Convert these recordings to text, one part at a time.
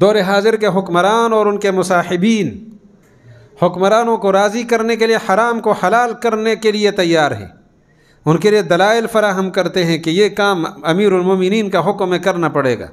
دور حاضر کے حکمران اور ان کے مصاحبین حکمرانوں کو راضی کرنے کے لیے حرام کو حلال کرنے کے لیے تیار ہیں ان کے لیے دلائل فراہم کرتے ہیں کہ یہ کام امیر المومنین کا حکم میں کرنا پڑے گا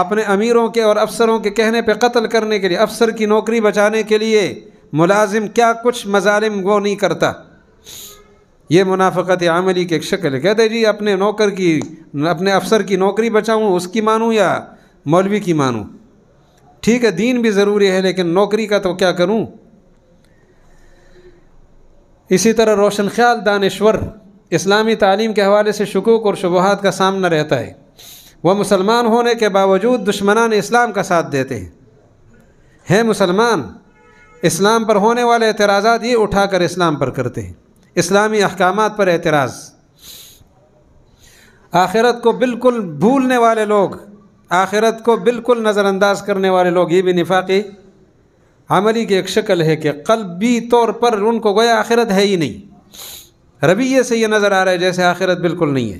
اپنے امیروں کے اور افسروں کے کہنے پہ قتل کرنے کے لیے افسر کی نوکری بچانے کے لیے ملازم کیا کچھ مظالم گو نہیں کرتا یہ منافقت عملی کی ایک شکل ہے کہتے جی اپنے نوکر کی اپنے افسر کی نوکری بچاؤں اس کی مانوں یا مولوی کی مانوں ٹھیک ہے دین بھی ضروری ہے لیکن نوکری کا تو کیا کروں اسی طرح روشن خیال دانشور اسلامی تعلیم کے حوالے سے شکوک اور شبہات کا سامنا رہتا ہے وہ مسلمان ہونے کے باوجود دشمنان اسلام کا ساتھ دیتے ہیں ہے مسلمان اسلام پر ہونے والے اعتراضات یہ اٹھا کر اسلام پر کرتے ہیں اسلامی احکامات پر اعتراض آخرت کو بالکل بھولنے والے لوگ آخرت کو بالکل نظر انداز کرنے والے لوگ یہ بھی نفاقی عملی کی ایک شکل ہے کہ قلبی طور پر ان کو گویا آخرت ہے ہی نہیں رویے سے یہ نظر آ رہا ہے جیسے آخرت بالکل نہیں ہے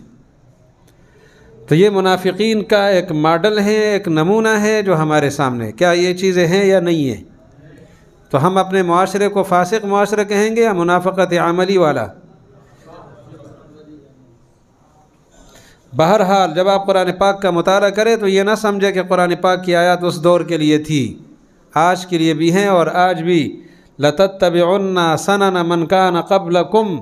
تو یہ منافقین کا ایک ماڈل ہے ایک نمونہ ہے جو ہمارے سامنے کیا یہ چیزیں ہیں یا نہیں ہیں تو ہم اپنے معاشرے کو فاسق معاشرہ کہیں گے یا منافقت عملی والا بہرحال جب آپ قرآن پاک کا مطالعہ کریں تو یہ نہ سمجھے کہ قرآن پاک کی آیات اس دور کے لیے تھی آج کے لیے بھی ہیں اور آج بھی لَتَتَّبِعُنَّا سَنَنَ مَنْ كَانَ قَبْلَكُمْ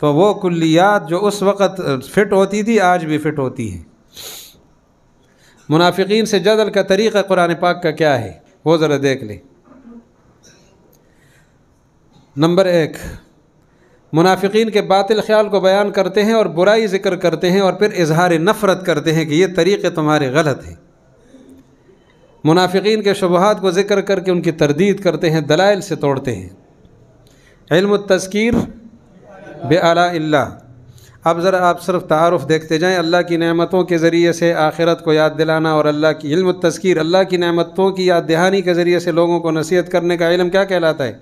تو وہ کلیات جو اس وقت فٹ ہوتی تھی آج بھی فٹ ہوتی ہیں منافقین سے جدل کا طریقہ قرآن پاک کا کیا ہے وہ ذرا دیکھ لیں نمبر ایک منافقین کے باطل خیال کو بیان کرتے ہیں اور برائی ذکر کرتے ہیں اور پھر اظہار نفرت کرتے ہیں کہ یہ طریقے تمہارے غلط ہیں منافقین کے شبہات کو ذکر کر کے ان کی تردید کرتے ہیں دلائل سے توڑتے ہیں علم التذکیر بے اعلیٰ اللہ اب ذرا آپ صرف تعارف دیکھتے جائیں اللہ کی نعمتوں کے ذریعے سے آخرت کو یاد دلانا اور اللہ کی علم التذکیر اللہ کی نعمتوں کی یاد دہانی کے ذریعے سے لوگوں کو نصیحت کرنے کا علم کیا کہلاتا ہے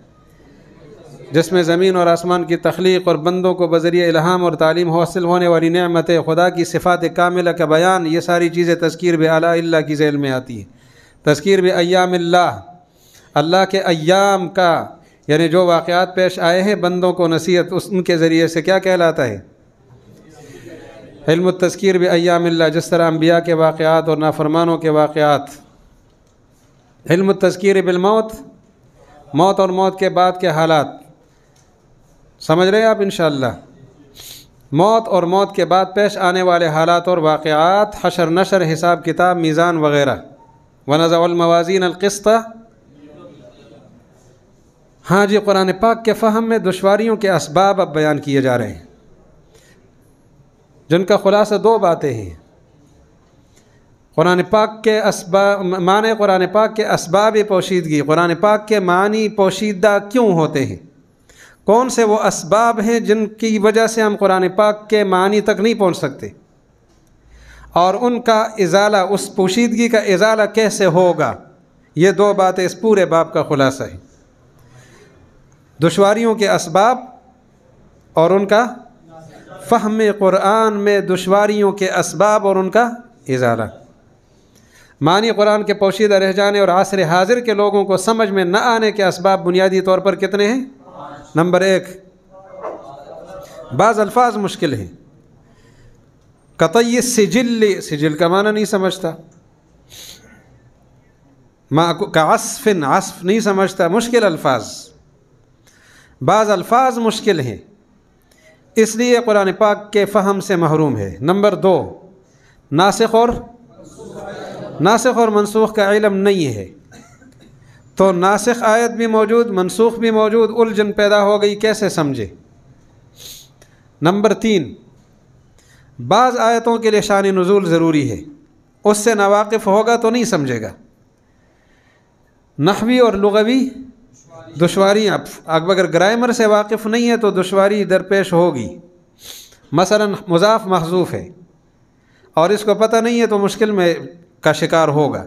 جس میں زمین اور آسمان کی تخلیق اور بندوں کو بذریعہ الہام اور تعلیم حاصل ہونے والی نعمت خدا کی صفات کاملہ کا بیان یہ ساری چیزیں تذکیر بل اللہ کی ذیل میں آتی ہے تذکیر ایام اللہ اللہ کے ایام کا یعنی جو واقعات پیش آئے ہیں بندوں کو نصیحت اس ان کے ذریعے سے کیا کہلاتا ہے علم و بھی ایام اللہ جس طرح انبیاء کے واقعات اور نافرمانوں کے واقعات علم و تذکیر بالموت موت اور موت کے بعد کے حالات سمجھ رہے ہیں آپ انشاءاللہ موت اور موت کے بعد پیش آنے والے حالات اور واقعات حشر نشر حساب کتاب میزان وغیرہ و الْمَوَازِينَ الموازین ہاں جی قرآن پاک کے فہم میں دشواریوں کے اسباب اب بیان کیے جا رہے ہیں جن کا خلاصہ دو باتیں ہیں قرآن پاک کے اسباب معنی قرآن پاک کے اسباب پوشیدگی قرآن پاک کے معنی پوشیدہ کیوں ہوتے ہیں کون سے وہ اسباب ہیں جن کی وجہ سے ہم قرآن پاک کے معنی تک نہیں پہنچ سکتے اور ان کا ازالہ اس پوشیدگی کا ازالہ کیسے ہوگا یہ دو باتیں اس پورے باب کا خلاصہ ہیں دشواریوں کے اسباب اور ان کا فہم قرآن میں دشواریوں کے اسباب اور ان کا ازالہ معنی قرآن کے پوشیدہ رہ جانے اور عصر حاضر کے لوگوں کو سمجھ میں نہ آنے کے اسباب بنیادی طور پر کتنے ہیں نمبر ایک بعض الفاظ مشکل ہیں قطعی سجل سجل کا معنی نہیں سمجھتا عصف عصف نہیں سمجھتا مشکل الفاظ بعض الفاظ مشکل ہیں اس لیے قرآن پاک کے فہم سے محروم ہے نمبر دو ناسخ اور ناسخ اور منسوخ کا علم نہیں ہے تو ناسخ آیت بھی موجود منسوخ بھی موجود الجھن پیدا ہو گئی کیسے سمجھے نمبر تین بعض آیتوں کے لیے شان نزول ضروری ہے اس سے ناواقف ہوگا تو نہیں سمجھے گا نحوی اور لغوی دشواریاں اگر گرائمر سے واقف نہیں ہے تو دشواری درپیش ہوگی مثلا مضاف محضوف ہے اور اس کو پتہ نہیں ہے تو مشکل میں کا شکار ہوگا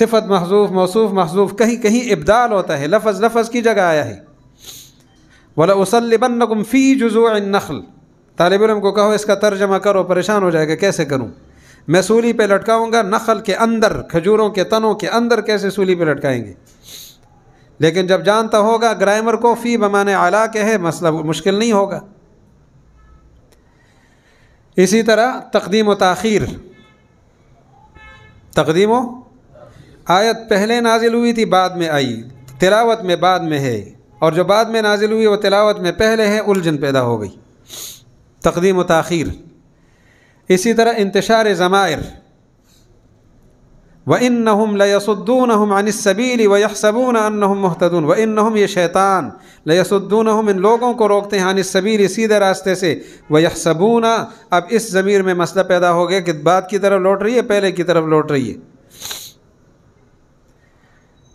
صفت محضوف موصوف محضوف کہیں کہیں ابدال ہوتا ہے لفظ لفظ کی جگہ آیا ہے وَلَأُسَلِّبَنَّكُمْ فِي جُزُوعِ فی جزو طالب علم کو کہو اس کا ترجمہ کرو پریشان ہو جائے گا کیسے کروں میں سولی پہ لٹکاؤں گا نخل کے اندر کھجوروں کے تنوں کے اندر کیسے سولی پہ لٹکائیں گے لیکن جب جانتا ہوگا گرائمر کو فی بمانے علا کے ہے مسئلہ مشکل نہیں ہوگا اسی طرح تقدیم و تاخیر تقدیم و آیت پہلے نازل ہوئی تھی بعد میں آئی تلاوت میں بعد میں ہے اور جو بعد میں نازل ہوئی وہ تلاوت میں پہلے ہے الجھن پیدا ہو گئی تقدیم و تاخیر اسی طرح انتشار ضمائر و ان نََ لدُن عنس صبیری و یکسبون صبون ان نََ و ان نََ یہ شیطان لس الدونحم ان لوگوں کو روکتے ہیں آنس صبیری سیدھے راستے سے و یکسبون اب اس ضمیر میں مسئلہ پیدا ہو گیا کہ بعد کی طرف لوٹ رہی ہے پہلے کی طرف لوٹ رہی ہے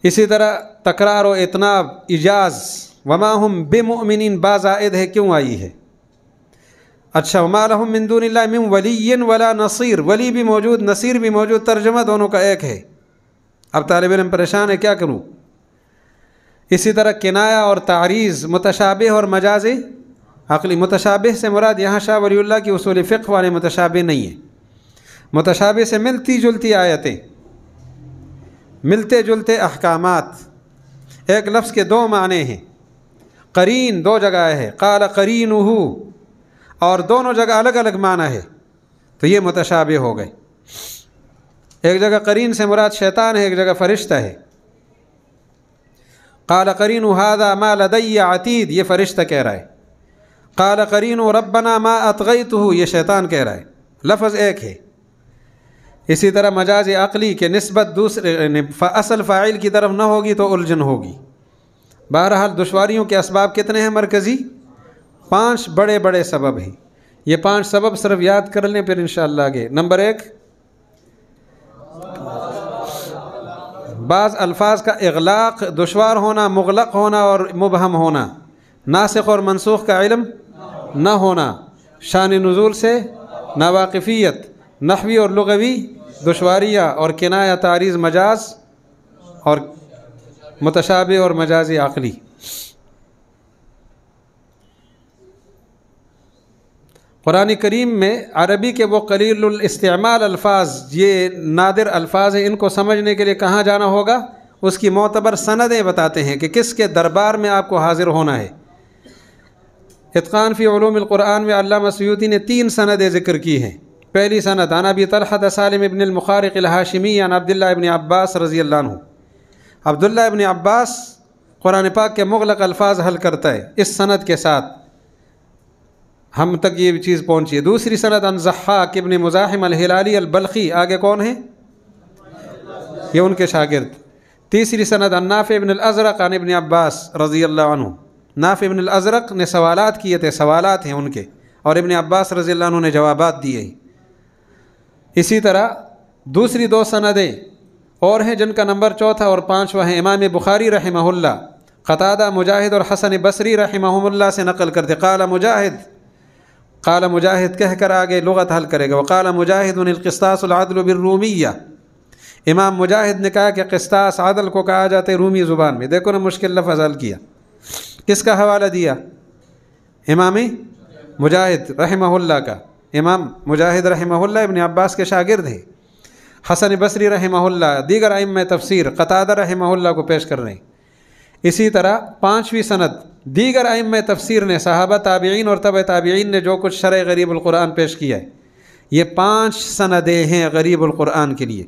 اسی طرح تکرار و اعتناب اجاز وما بے بمؤمنین بازائد ہے کیوں آئی ہے اچھا وما من دون اللہ من ولی ولا نصیر ولی بھی موجود نصیر بھی موجود ترجمہ دونوں کا ایک ہے اب طالب علم پریشان ہے کیا کروں اسی طرح کنایا اور تعریض متشابہ اور مجازی عقلی متشابہ سے مراد یہاں شاہ ولی اللہ کی اصول فقہ والے متشابہ نہیں ہیں متشابہ سے ملتی جلتی آیتیں ملتے جلتے احکامات ایک لفظ کے دو معنی ہیں قرین دو جگہ ہے قال قرین اور دونوں جگہ الگ الگ معنی ہے تو یہ متشابہ ہو گئے ایک جگہ قرین سے مراد شیطان ہے ایک جگہ فرشتہ ہے قال قرین هذا ما لدی عتید یہ فرشتہ کہہ رہا ہے قال قرین ربنا ما عطغیت یہ شیطان کہہ رہا ہے لفظ ایک ہے اسی طرح مجاز عقلی کے نسبت دوسرے یعنی اصل فائل کی طرف نہ ہوگی تو الجھن ہوگی بہرحال دشواریوں کے اسباب کتنے ہیں مرکزی پانچ بڑے بڑے سبب ہیں یہ پانچ سبب صرف یاد کر لیں پھر انشاءاللہ آگے نمبر ایک بعض الفاظ کا اغلاق دشوار ہونا مغلق ہونا اور مبہم ہونا ناسخ اور منسوخ کا علم نہ ہونا شان نزول سے ناواقفیت نحوی اور لغوی دشواریاں اور کنایا تعریض مجاز اور متشابہ اور مجازی عقلی قرآن کریم میں عربی کے وہ قلیل الاستعمال الفاظ یہ نادر الفاظ ہیں ان کو سمجھنے کے لیے کہاں جانا ہوگا اس کی معتبر سندیں بتاتے ہیں کہ کس کے دربار میں آپ کو حاضر ہونا ہے اتقان فی علوم القرآن میں علامہ سیوتی نے تین سندیں ذکر کی ہیں پہلی صنعت ابی طلحہ سالم ابن المخارق الحاشمی عن عبداللہ ابن عباس رضی اللہ عنہ عبداللہ ابن عباس قرآن پاک کے مغلق الفاظ حل کرتا ہے اس صنعت کے ساتھ ہم تک یہ چیز پہنچی ہے دوسری صنعت زحاق ابن مزاحم الحلالی البلخی آگے کون ہیں یہ ان کے شاگرد تیسری صنعت نافع ابن الازرق عن ابن عباس رضی اللہ عنہ نافع ابن الازرق نے سوالات کیے تھے سوالات ہیں ان کے اور ابن عباس رضی اللہ عنہ نے جوابات دیے ہیں اسی طرح دوسری دو سندیں اور ہیں جن کا نمبر چوتھا اور پانچواں ہیں امام بخاری رحمہ اللہ قطعہ مجاہد اور حسن بصری رحمہ اللہ سے نقل کرتے قال مجاہد قال مجاہد کہہ کر آگے لغت حل کرے گا وہ کالا مجاہد ان القصطیص العدل بالرومیہ امام مجاہد نے کہا کہ قسطاس عادل کو کہا جاتا ہے رومی زبان میں دیکھو نا مشکل لفظ حل کیا کس کا حوالہ دیا امام مجاہد رحمہ اللہ کا امام مجاہد رحمہ اللہ ابن عباس کے شاگرد ہے حسن بصری رحمہ اللہ دیگر ائمِ تفسیر قطادہ رحمہ اللہ کو پیش کر رہے ہیں اسی طرح پانچویں سند دیگر ام تفسیر نے صحابہ تابعین اور طب تابعین نے جو کچھ شرع غریب القرآن پیش کیا ہے یہ پانچ سندیں ہیں غریب القرآن کے لیے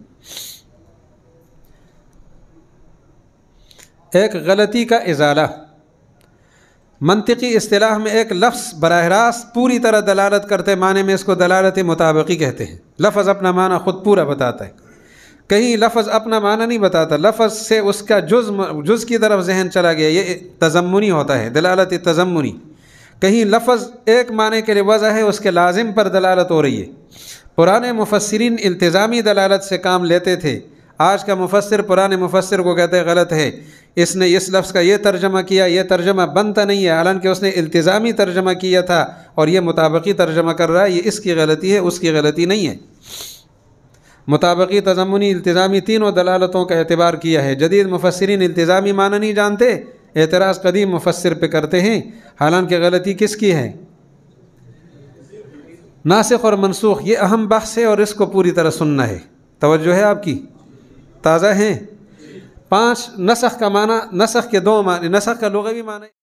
ایک غلطی کا ازالہ منطقی اصطلاح میں ایک لفظ براہ راست پوری طرح دلالت کرتے معنی میں اس کو دلالت مطابقی کہتے ہیں لفظ اپنا معنی خود پورا بتاتا ہے کہیں لفظ اپنا معنی نہیں بتاتا لفظ سے اس کا جز جز کی طرف ذہن چلا گیا یہ تضمنی ہوتا ہے دلالت تضمنی کہیں لفظ ایک معنی کے لیے وضع ہے اس کے لازم پر دلالت ہو رہی ہے پرانے مفسرین التظامی دلالت سے کام لیتے تھے آج کا مفسر پرانے مفسر کو کہتے ہیں غلط ہے اس نے اس لفظ کا یہ ترجمہ کیا یہ ترجمہ بنتا نہیں ہے حالانکہ اس نے التزامی ترجمہ کیا تھا اور یہ مطابقی ترجمہ کر رہا ہے یہ اس کی غلطی ہے اس کی غلطی نہیں ہے مطابقی تضمنی التزامی تینوں دلالتوں کا اعتبار کیا ہے جدید مفسرین التزامی معنی نہیں جانتے اعتراض قدیم مفسر پہ کرتے ہیں حالانکہ غلطی کس کی ہے ناسخ اور منسوخ یہ اہم بحث ہے اور اس کو پوری طرح سننا ہے توجہ ہے آپ کی تازہ ہیں پانچ نسخ کا معنی نسخ کے دو معنی نسخ کا لغوی معنی